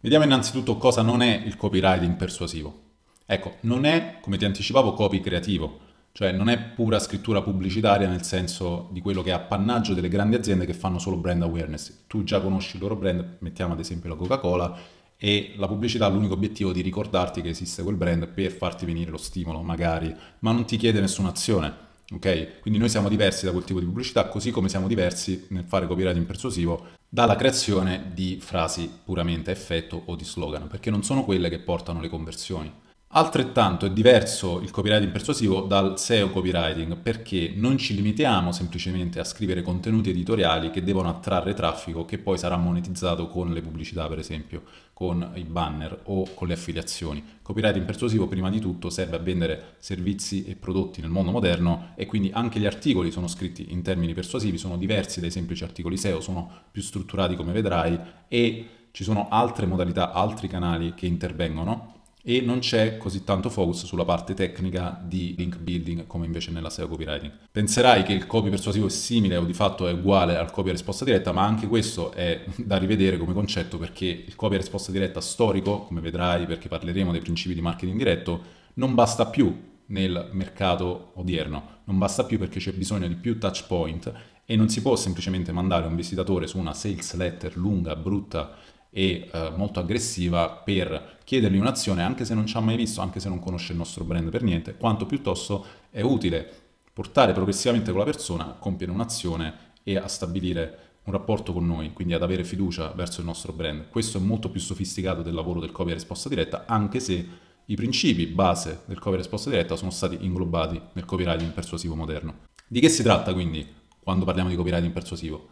Vediamo innanzitutto cosa non è il copywriting persuasivo. Ecco, non è, come ti anticipavo, copy creativo, cioè non è pura scrittura pubblicitaria nel senso di quello che è appannaggio delle grandi aziende che fanno solo brand awareness. Tu già conosci il loro brand, mettiamo ad esempio la Coca-Cola, e la pubblicità ha l'unico obiettivo di ricordarti che esiste quel brand per farti venire lo stimolo, magari, ma non ti chiede nessuna azione. Ok? Quindi noi siamo diversi da quel tipo di pubblicità, così come siamo diversi nel fare copywriting persuasivo dalla creazione di frasi puramente effetto o di slogan, perché non sono quelle che portano le conversioni. Altrettanto è diverso il copywriting persuasivo dal SEO copywriting perché non ci limitiamo semplicemente a scrivere contenuti editoriali che devono attrarre traffico che poi sarà monetizzato con le pubblicità per esempio, con i banner o con le affiliazioni. Copywriting persuasivo prima di tutto serve a vendere servizi e prodotti nel mondo moderno e quindi anche gli articoli sono scritti in termini persuasivi, sono diversi dai semplici articoli SEO, sono più strutturati come vedrai e ci sono altre modalità, altri canali che intervengono e non c'è così tanto focus sulla parte tecnica di link building come invece nella SEO copywriting. Penserai che il copy persuasivo è simile o di fatto è uguale al copy a risposta diretta, ma anche questo è da rivedere come concetto perché il copy a risposta diretta storico, come vedrai perché parleremo dei principi di marketing diretto, non basta più nel mercato odierno, non basta più perché c'è bisogno di più touch point e non si può semplicemente mandare un visitatore su una sales letter lunga, brutta e eh, molto aggressiva per chiedergli un'azione anche se non ci ha mai visto, anche se non conosce il nostro brand per niente, quanto piuttosto è utile portare progressivamente quella persona a compiere un'azione e a stabilire un rapporto con noi, quindi ad avere fiducia verso il nostro brand. Questo è molto più sofisticato del lavoro del copy risposta diretta, anche se i principi base del copy risposta diretta sono stati inglobati nel copywriting persuasivo moderno. Di che si tratta quindi quando parliamo di copywriting persuasivo?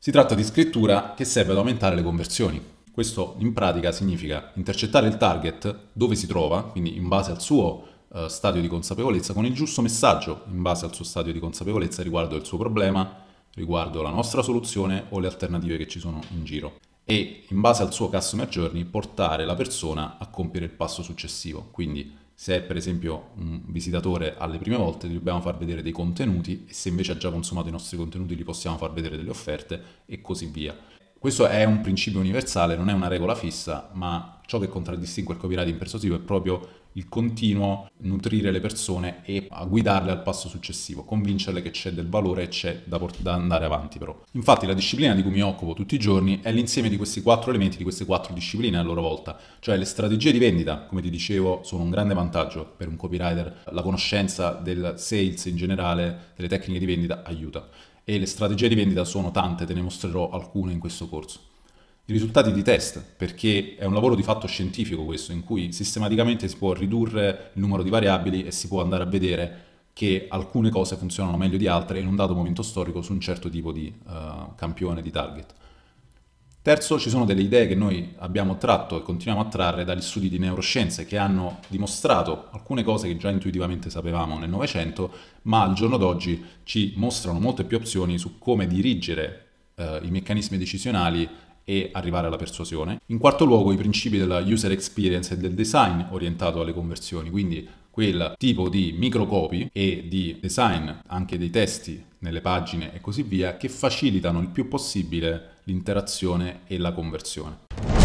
Si tratta di scrittura che serve ad aumentare le conversioni. Questo in pratica significa intercettare il target dove si trova, quindi in base al suo eh, stadio di consapevolezza, con il giusto messaggio in base al suo stadio di consapevolezza riguardo il suo problema, riguardo la nostra soluzione o le alternative che ci sono in giro e in base al suo customer journey portare la persona a compiere il passo successivo, quindi se per esempio un visitatore alle prime volte gli dobbiamo far vedere dei contenuti e se invece ha già consumato i nostri contenuti gli possiamo far vedere delle offerte e così via. Questo è un principio universale, non è una regola fissa, ma ciò che contraddistingue il copyright in persuasivo è proprio il continuo nutrire le persone e a guidarle al passo successivo, convincerle che c'è del valore e c'è da, port- da andare avanti però. Infatti la disciplina di cui mi occupo tutti i giorni è l'insieme di questi quattro elementi, di queste quattro discipline a loro volta, cioè le strategie di vendita, come ti dicevo, sono un grande vantaggio per un copywriter, la conoscenza del sales in generale, delle tecniche di vendita aiuta e le strategie di vendita sono tante, te ne mostrerò alcune in questo corso i risultati di test, perché è un lavoro di fatto scientifico questo, in cui sistematicamente si può ridurre il numero di variabili e si può andare a vedere che alcune cose funzionano meglio di altre in un dato momento storico su un certo tipo di uh, campione di target. Terzo, ci sono delle idee che noi abbiamo tratto e continuiamo a trarre dagli studi di neuroscienze che hanno dimostrato alcune cose che già intuitivamente sapevamo nel Novecento, ma al giorno d'oggi ci mostrano molte più opzioni su come dirigere uh, i meccanismi decisionali e arrivare alla persuasione. In quarto luogo i principi della user experience e del design orientato alle conversioni, quindi quel tipo di microcopy e di design anche dei testi nelle pagine e così via che facilitano il più possibile l'interazione e la conversione.